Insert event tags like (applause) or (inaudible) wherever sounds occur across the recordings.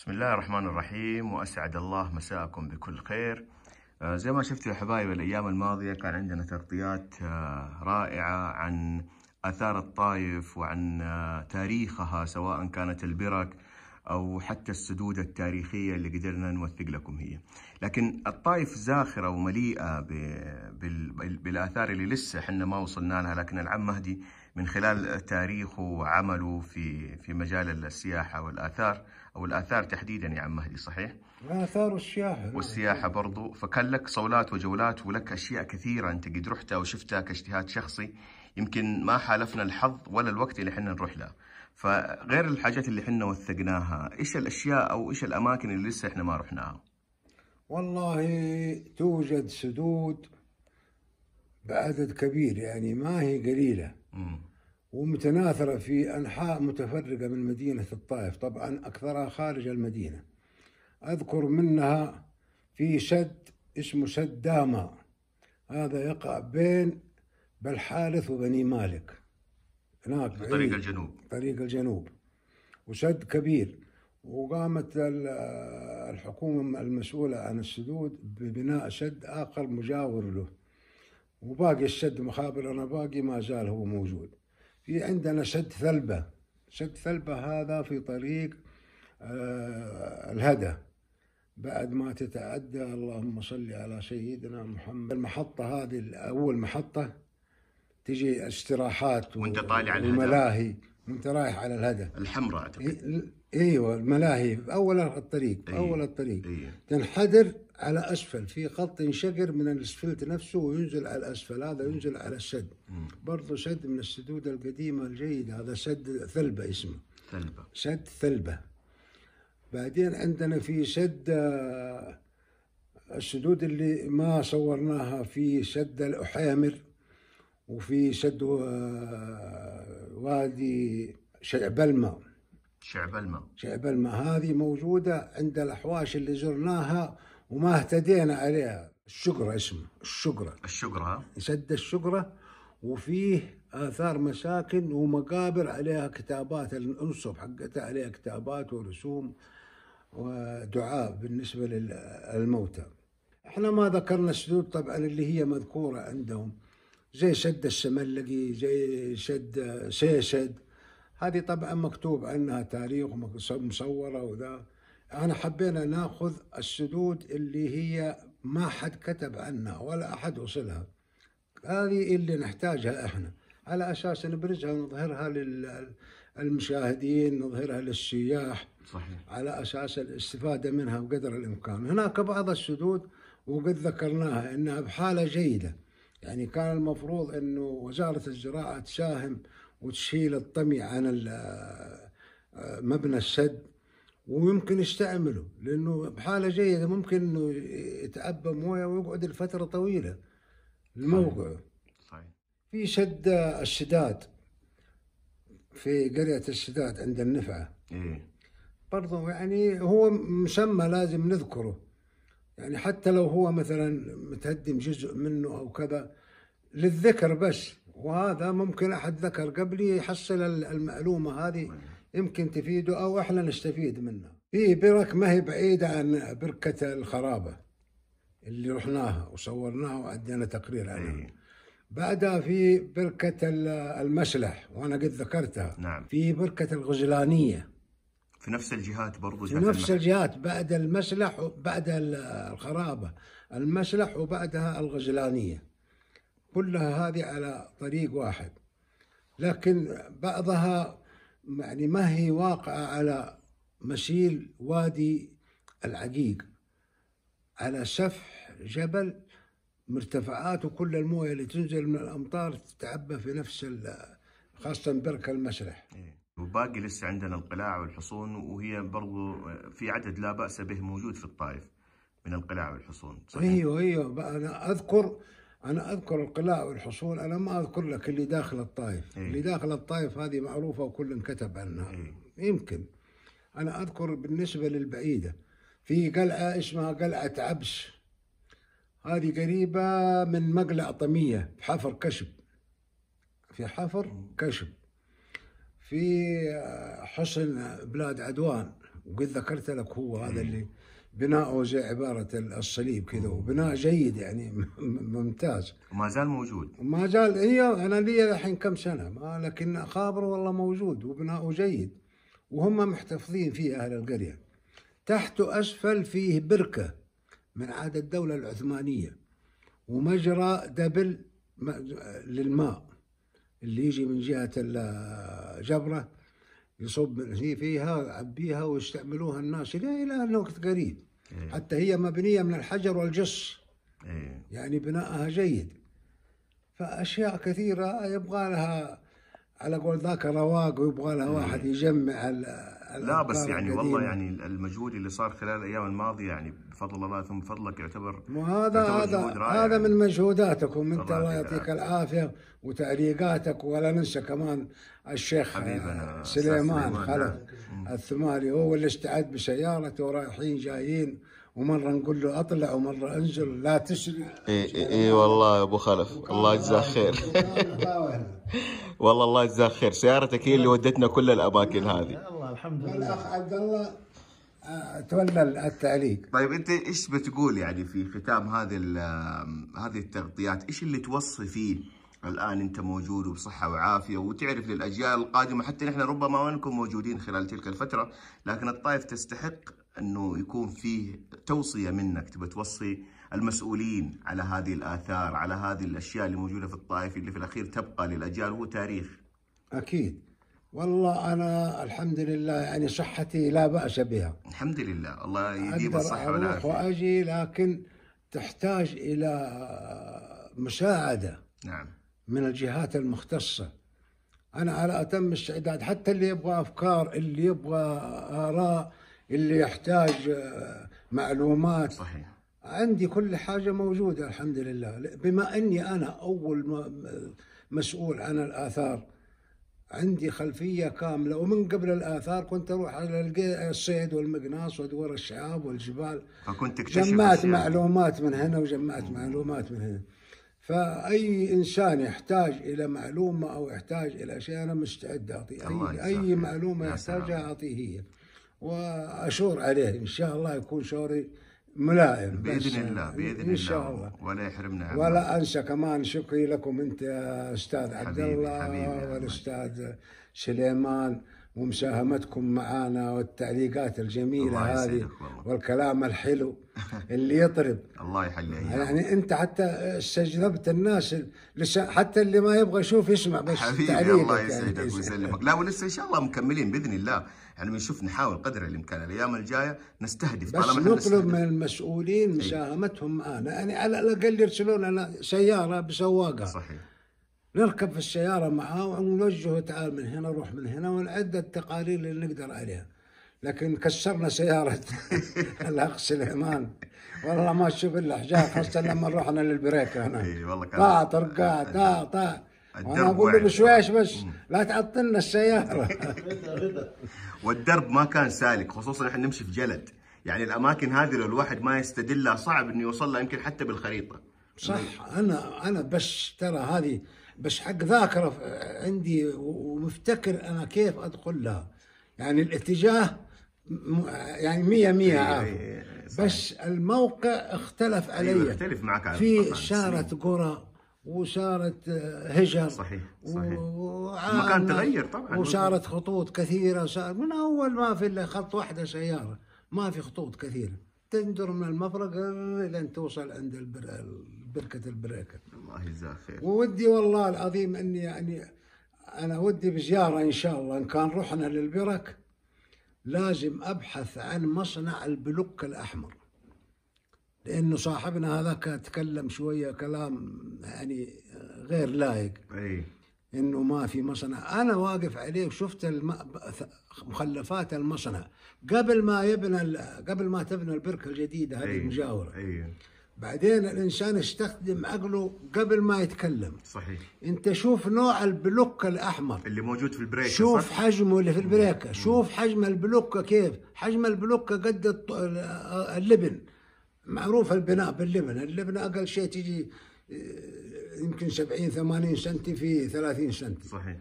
بسم الله الرحمن الرحيم وأسعد الله مساءكم بكل خير آه، زي ما شفتوا يا حبايبي الأيام الماضية كان عندنا تغطيات آه، رائعة عن آثار الطائف وعن آه، تاريخها سواء كانت البرك أو حتى السدود التاريخية اللي قدرنا نوثق لكم هي لكن الطائف زاخرة ومليئة بالآثار اللي لسه احنا ما وصلنا لها لكن العم مهدي من خلال تاريخه وعمله في في مجال السياحه والاثار او الاثار تحديدا يا عم مهدي صحيح؟ الاثار والسياحه والسياحه برضو فكان لك صولات وجولات ولك اشياء كثيره انت قد رحتها وشفتها كاجتهاد شخصي يمكن ما حالفنا الحظ ولا الوقت اللي احنا نروح له. فغير الحاجات اللي احنا وثقناها، ايش الاشياء او ايش الاماكن اللي لسه احنا ما رحناها؟ والله توجد سدود بعدد كبير يعني ما هي قليله. ومتناثرة في أنحاء متفرقة من مدينة الطائف طبعا أكثرها خارج المدينة أذكر منها في شد اسمه شد داما هذا يقع بين بلحارث وبني مالك هناك طريق الجنوب طريق الجنوب وشد كبير وقامت الحكومة المسؤولة عن السدود ببناء شد آخر مجاور له وباقي الشد مخابر أنا باقي ما زال هو موجود في عندنا شد ثلبة شد ثلبة هذا في طريق آه، الهدى بعد ما تتعدى اللهم صل على سيدنا محمد المحطة هذه أول محطة تجي استراحات وانت طالع على الملاهي وانت رايح على الهدى الحمراء اعتقد ايوه إيه، الملاهي اول الطريق أيه. اول الطريق أيه. تنحدر على أسفل في خط ينشقر من الأسفلت نفسه وينزل على الأسفل هذا ينزل على السد برضه سد من السدود القديمة الجيدة هذا سد ثلبة اسمه ثلبة سد ثلبة بعدين عندنا في سد آه، السدود اللي ما صورناها في سد الأحامر وفي سد آه، وادي شعبلمة شعبلمة شعبلمة هذه موجودة عند الأحواش اللي زرناها وما اهتدينا عليها الشقرة اسمه الشقرة الشقرة سد الشقرة وفيه آثار مساكن ومقابر عليها كتابات الأنصب حقتها عليها كتابات ورسوم ودعاء بالنسبة للموتى احنا ما ذكرنا السدود طبعا اللي هي مذكورة عندهم زي سد السملقي زي سد سيسد هذه طبعا مكتوب عنها تاريخ ومصورة وذا أنا حبينا ناخذ السدود اللي هي ما حد كتب عنها ولا أحد وصلها هذه اللي نحتاجها إحنا على أساس نبرزها ونظهرها للمشاهدين نظهرها للسياح صحيح. على أساس الاستفادة منها بقدر الإمكان هناك بعض السدود وقد ذكرناها أنها بحالة جيدة يعني كان المفروض أنه وزارة الزراعة تساهم وتشيل الطمي عن مبنى السد ويمكن يستعمله لانه بحاله جيده ممكن انه يتعبى مويه ويقعد لفتره طويله لموقعه صحيح. في شد الشداد في قريه الشداد عند النفعه إيه. برضه يعني هو مسمى لازم نذكره يعني حتى لو هو مثلا متهدم جزء منه او كذا للذكر بس وهذا ممكن احد ذكر قبلي يحصل المعلومه هذه يمكن تفيده أو إحنا نستفيد منه في برك ما هي بعيدة عن بركة الخرابة اللي رحناها وصورناها وأدينا تقرير عنها إيه. بعدها في بركة المسلح وأنا قد ذكرتها نعم. في بركة الغزلانية في نفس الجهات برضو في نفس المحل. الجهات بعد المسلح وبعد الخرابة المسلح وبعدها الغزلانية كلها هذه على طريق واحد لكن بعضها يعني ما هي واقعة على مشيل وادي العقيق على سفح جبل مرتفعات وكل المويه اللي تنزل من الامطار تتعبى في نفس خاصه برك المسرح. إيه. وباقي لسه عندنا القلاع والحصون وهي برضو في عدد لا باس به موجود في الطائف من القلاع والحصون. صحيح؟ ايوه ايوه انا اذكر أنا أذكر القلاع والحصول أنا ما أذكر لك اللي داخل الطائف م. إيه. اللي داخل الطائف هذه معروفة وكل كتب عنها م. إيه. يمكن أنا أذكر بالنسبة للبعيدة في قلعة اسمها قلعة عبس هذه قريبة من مقلع طمية في حفر كشب في حفر كشب في حصن بلاد عدوان وقد ذكرت لك هو هذا اللي بناؤه زي عبارة الصليب كذا وبناء جيد يعني ممتاز وما زال موجود ما زال هي انا لي الحين كم سنة ما لكن خابر والله موجود وبناؤه جيد وهم محتفظين فيه اهل القرية تحته اسفل فيه بركة من عهد الدولة العثمانية ومجرى دبل للماء اللي يجي من جهة الجبرة يصب هي فيها ويعبيها ويستعملوها الناس الى الى ان وقت قريب إيه. حتى هي مبنيه من الحجر والجص إيه. يعني بنائها جيد فاشياء كثيره يبغى لها على قول ذاك رواق ويبغى لها إيه. واحد يجمع لا بس يعني والله يعني المجهود اللي صار خلال الايام الماضيه يعني بفضل الله ثم فضلك يعتبر وهذا هذا هذا يعني. من مجهوداتك ومن الله يعطيك العافيه وتعليقاتك ولا ننسى كمان الشيخ سليمان, سليمان خلف نعم. الثمالي هو اللي استعد بسيارته ورايحين جايين ومره نقول له اطلع ومره انزل لا تشري اي اي, إي والله يا ابو خلف الله يجزاه خير (laughs) والله الله يجزاه خير سيارتك هي اللي ودتنا كل الاماكن هذه الحمد لله والاخ عبد الله آه، تولى التعليق طيب انت ايش بتقول يعني في ختام هذه هذه التغطيات ايش اللي توصي فيه الان انت موجود وبصحه وعافيه وتعرف للاجيال القادمه حتى نحن ربما ما نكون موجودين خلال تلك الفتره لكن الطائف تستحق انه يكون فيه توصيه منك تبى توصي المسؤولين على هذه الاثار على هذه الاشياء اللي موجوده في الطائف اللي في الاخير تبقى للاجيال هو تاريخ اكيد والله أنا الحمد لله يعني صحتي لا بأس بها الحمد لله الله يديم الصحة والعافية أروح وأجي لكن تحتاج إلى مساعدة نعم من الجهات المختصة أنا على أتم استعداد حتى اللي يبغى أفكار اللي يبغى آراء اللي يحتاج آه، معلومات صحيح عندي كل حاجة موجودة الحمد لله بما أني أنا أول مسؤول عن الآثار عندي خلفية كاملة ومن قبل الآثار كنت أروح على الصيد والمقناص ودور الشعاب والجبال فكنت تكتشف جمعت معلومات من هنا وجمعت معلومات من هنا فأي إنسان يحتاج إلى معلومة أو يحتاج إلى شيء أنا مستعد أعطيه أي, أي معلومة يحتاجها أعطيه هي وأشور عليه إن شاء الله يكون شوري ملائم باذن الله باذن الله ان شاء الله ولا يحرمنا عمال. ولا انسى كمان شكري لكم انت يا استاذ عبد الله والاستاذ سليمان ومساهمتكم معنا والتعليقات الجميلة هذه والكلام الحلو (laughs) اللي يطرب الله يحييك يعني انت حتى استجذبت الناس حتى اللي ما يبغى يشوف يسمع بس حبيبي الله يعني يسعدك يعني ويسلمك لا ولسه ان شاء الله مكملين باذن الله يعني بنشوف نحاول قدر الامكان الايام الجايه نستهدف بس طالما نطلب من المسؤولين إيه. مساهمتهم معنا يعني على الاقل يرسلون لنا سياره بسواقها صحيح نركب في السيارة معاه ونوجهه تعال من هنا روح من هنا ونعد التقارير اللي نقدر عليها لكن كسرنا سيارة (laughs) الأخ سليمان والله ما تشوف إلا حجاب خاصة لما رحنا للبريك هنا اي والله كان طاع طرقع طاع طاع اقول يعني. له بشويش بس لا تعطلنا السيارة (laughs) والدرب ما كان سالك خصوصا احنا نمشي في جلد يعني الاماكن هذه لو الواحد ما يستدلها صعب انه يوصل لها يمكن حتى بالخريطة صح انا انا بس ترى هذه بس حق ذاكرة عندي ومفتكر أنا كيف أدخل لها يعني الاتجاه يعني مية إيه، مية إيه، عارف إيه، بس الموقع اختلف أيوة، علي اختلف معك في شارة قرى وصارت هجر صحيح صحيح المكان تغير طبعا وصارت خطوط كثيره صار من اول ما في الا خط واحده سياره ما في خطوط كثيره تندر من المفرق لين توصل عند البر بركه البركه الله يجزاه خير وودي والله العظيم اني يعني انا ودي بزياره ان شاء الله ان كان رحنا للبرك لازم ابحث عن مصنع البلوك الاحمر لانه صاحبنا هذاك تكلم شويه كلام يعني غير لائق اي انه ما في مصنع انا واقف عليه وشفت الم... مخلفات المصنع قبل ما يبنى ال... قبل ما تبنى البركه الجديده هذه أيه. المجاوره أيه. بعدين الانسان يستخدم عقله قبل ما يتكلم صحيح انت شوف نوع البلوك الاحمر اللي موجود في البريكه شوف صح؟ حجمه اللي في البريكه شوف حجم البلوكه كيف حجم البلوكه قد اللبن معروف البناء باللبن اللبن اقل شيء تجي آه، يمكن 70 80 سنتي في 30 سنتي صحيح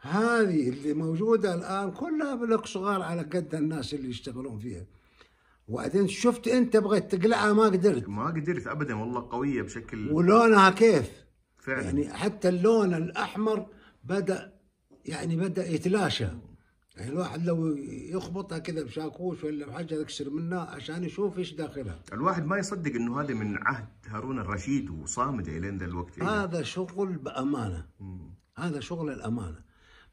هذه اللي موجوده الان كلها بلوك صغار على قد الناس اللي يشتغلون فيها وبعدين شفت انت بغيت تقلعها ما قدرت ما قدرت ابدا والله قويه بشكل ولونها كيف فعلا يعني حتى اللون الاحمر بدا يعني بدا يتلاشى يعني الواحد لو يخبطها كذا بشاكوش ولا بحاجه يكسر منها عشان يشوف ايش داخلها. الواحد ما يصدق انه هذا من عهد هارون الرشيد وصامد الين ذا الوقت. إيه؟ هذا شغل بامانه. هذا شغل الامانه.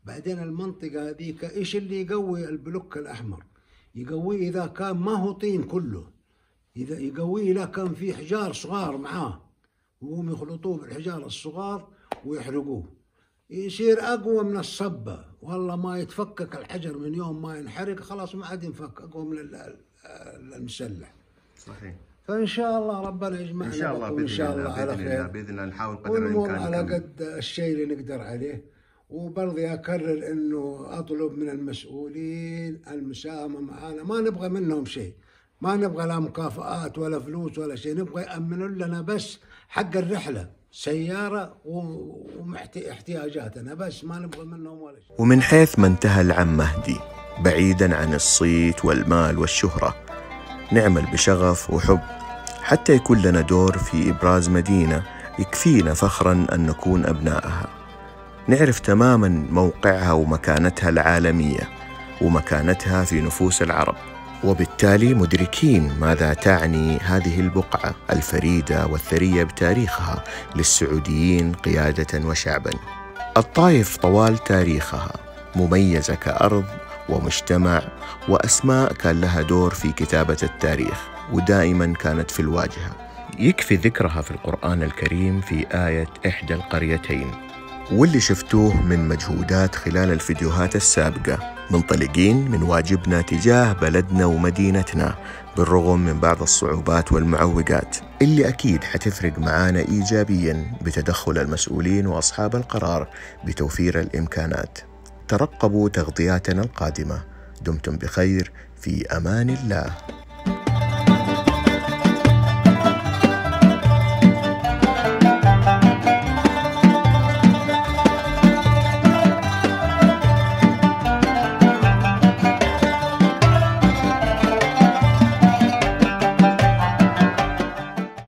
بعدين المنطقه هذيك ايش اللي يقوي البلوك الاحمر؟ يقويه إذا كان ما هو طين كله إذا يقويه إذا كان في حجار صغار معاه وهم يخلطوه بالحجار الصغار ويحرقوه يصير أقوى من الصبة والله ما يتفكك الحجر من يوم ما ينحرق خلاص ما عاد ينفك أقوى من المسلح صحيح فان شاء الله ربنا يجمعنا ان شاء الله باذن الله باذن الله نحاول قدر الامكان على قد الشيء اللي نقدر عليه وبرضه أكرر أنه أطلب من المسؤولين المساهمة معنا ما نبغى منهم شيء ما نبغى لا مكافآت ولا فلوس ولا شيء نبغى يأمنوا لنا بس حق الرحلة سيارة واحتياجاتنا بس ما نبغى منهم ولا شيء ومن حيث ما انتهى العم مهدي بعيدا عن الصيت والمال والشهرة نعمل بشغف وحب حتى يكون لنا دور في إبراز مدينة يكفينا فخرا أن نكون أبنائها نعرف تماما موقعها ومكانتها العالميه ومكانتها في نفوس العرب وبالتالي مدركين ماذا تعني هذه البقعه الفريده والثريه بتاريخها للسعوديين قياده وشعبا الطائف طوال تاريخها مميزه كارض ومجتمع واسماء كان لها دور في كتابه التاريخ ودائما كانت في الواجهه يكفي ذكرها في القران الكريم في ايه احدى القريتين واللي شفتوه من مجهودات خلال الفيديوهات السابقة منطلقين من واجبنا تجاه بلدنا ومدينتنا بالرغم من بعض الصعوبات والمعوقات اللي أكيد حتفرق معانا إيجابيا بتدخل المسؤولين وأصحاب القرار بتوفير الإمكانات ترقبوا تغطياتنا القادمة دمتم بخير في أمان الله